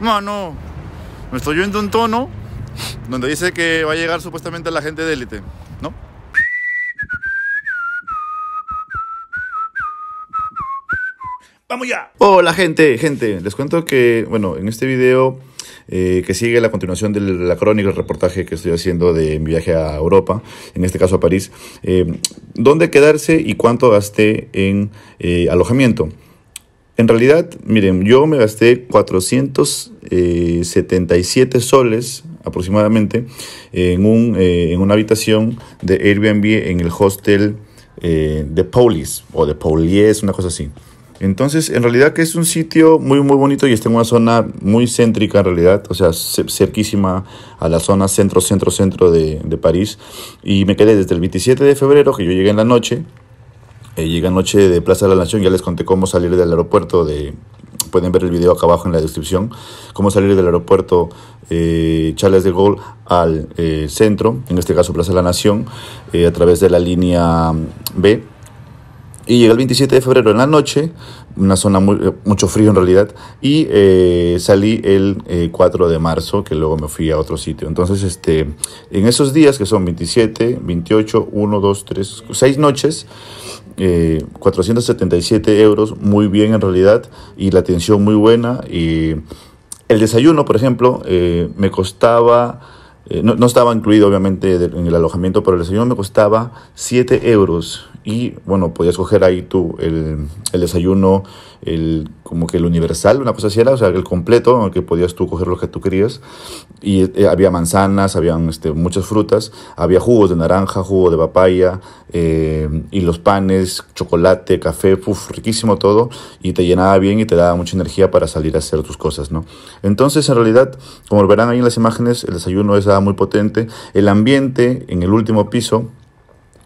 mano, me estoy oyendo un tono donde dice que va a llegar supuestamente la gente de élite, ¿no? ¡Vamos ya! Hola gente, gente, les cuento que, bueno, en este video eh, que sigue la continuación de la crónica, el reportaje que estoy haciendo de mi viaje a Europa, en este caso a París, eh, dónde quedarse y cuánto gasté en eh, alojamiento. En realidad, miren, yo me gasté 477 eh, soles aproximadamente en, un, eh, en una habitación de Airbnb en el hostel eh, de Paulis o de Paulies, una cosa así. Entonces, en realidad que es un sitio muy, muy bonito y está en una zona muy céntrica en realidad, o sea, cerquísima a la zona centro, centro, centro de, de París. Y me quedé desde el 27 de febrero, que yo llegué en la noche, eh, Llega noche de Plaza de la Nación, ya les conté cómo salir del aeropuerto de... Pueden ver el video acá abajo en la descripción, cómo salir del aeropuerto eh, Charles de Gaulle al eh, centro, en este caso Plaza de la Nación, eh, a través de la línea B, y llegué el 27 de febrero en la noche, una zona muy, eh, mucho frío en realidad, y eh, salí el 4 eh, de marzo, que luego me fui a otro sitio. Entonces, este, en esos días, que son 27, 28, 1, 2, 3, 6 noches, 477 euros, muy bien en realidad, y la atención muy buena. Y el desayuno, por ejemplo, me costaba... No, no, estaba incluido obviamente en el alojamiento, pero el desayuno me costaba 7 euros y bueno, podías coger ahí tú el, desayuno, el, como que el universal, una cosa así era, o sea, el completo, en el que podías tú coger lo que tú querías. Y eh, había manzanas, había este, muchas frutas, había jugos de naranja, jugo de papaya, eh, y los panes, chocolate, café, puf, riquísimo todo, y te llenaba bien y te daba mucha energía para salir a hacer tus cosas, ¿no? Entonces, en realidad, como verán ahí en las imágenes, el desayuno es muy potente, el ambiente en el último piso,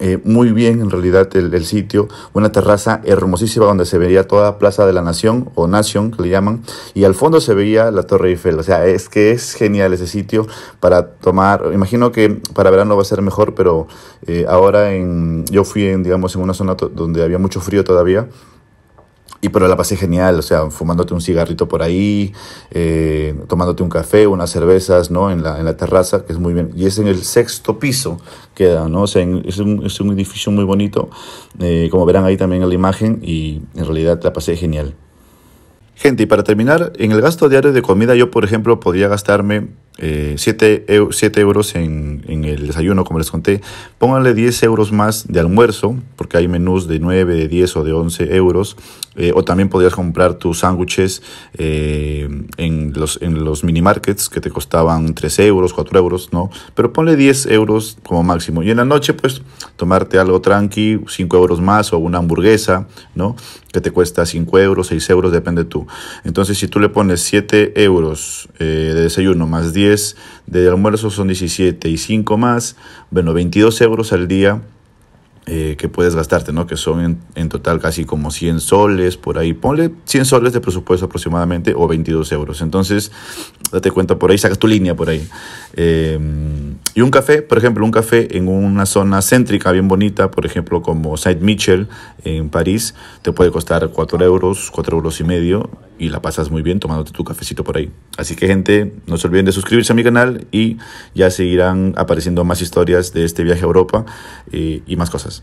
eh, muy bien en realidad el, sitio, una terraza hermosísima donde se veía toda Plaza de la Nación o Nación que le llaman y al fondo se veía la Torre Eiffel, o sea, es que es genial ese sitio para tomar, imagino que para verano va a ser mejor, pero eh, ahora en, yo fui en, digamos, en una zona donde había mucho frío todavía y pero la pasé genial, o sea, fumándote un cigarrito por ahí, eh, tomándote un café, unas cervezas, ¿no? En la, terraza, que es muy bien. Y es en el sexto piso, queda, ¿no? O sea, es, un, edificio muy bonito, eh, como verán ahí también en la imagen, y en realidad la pasé genial. Gente, y para terminar, en el gasto diario de comida yo, por ejemplo, podría gastarme eh, 7 euros en en el desayuno, como les conté, pónganle 10 euros más de almuerzo, porque hay menús de 9, de 10 o de 11 euros. Eh, o también podrías comprar tus sándwiches eh, en los, en mini markets que te costaban 3 euros, 4 euros, ¿no? Pero ponle 10 euros como máximo. Y en la noche, pues, tomarte algo tranqui, 5 euros más o una hamburguesa, ¿no? Que te cuesta 5 euros, 6 euros, depende tú. Entonces, si tú le pones 7 euros eh, de desayuno más 10 de almuerzo son 17 y 5 más, bueno, 22 euros al día eh, que puedes gastarte, ¿no? Que son en, total casi como 100 soles por ahí. Ponle 100 soles de presupuesto aproximadamente o 22 euros. Entonces, date cuenta por ahí, saca tu línea por ahí. Eh, y un café, por ejemplo, un café en una zona céntrica bien bonita, por ejemplo, como Saint Michel en París, te puede costar 4 euros, 4 euros y medio, y la pasas muy bien tomándote tu cafecito por ahí. Así que, gente, no se olviden de suscribirse a mi canal y ya seguirán apareciendo más historias de este viaje a Europa eh, y más cosas.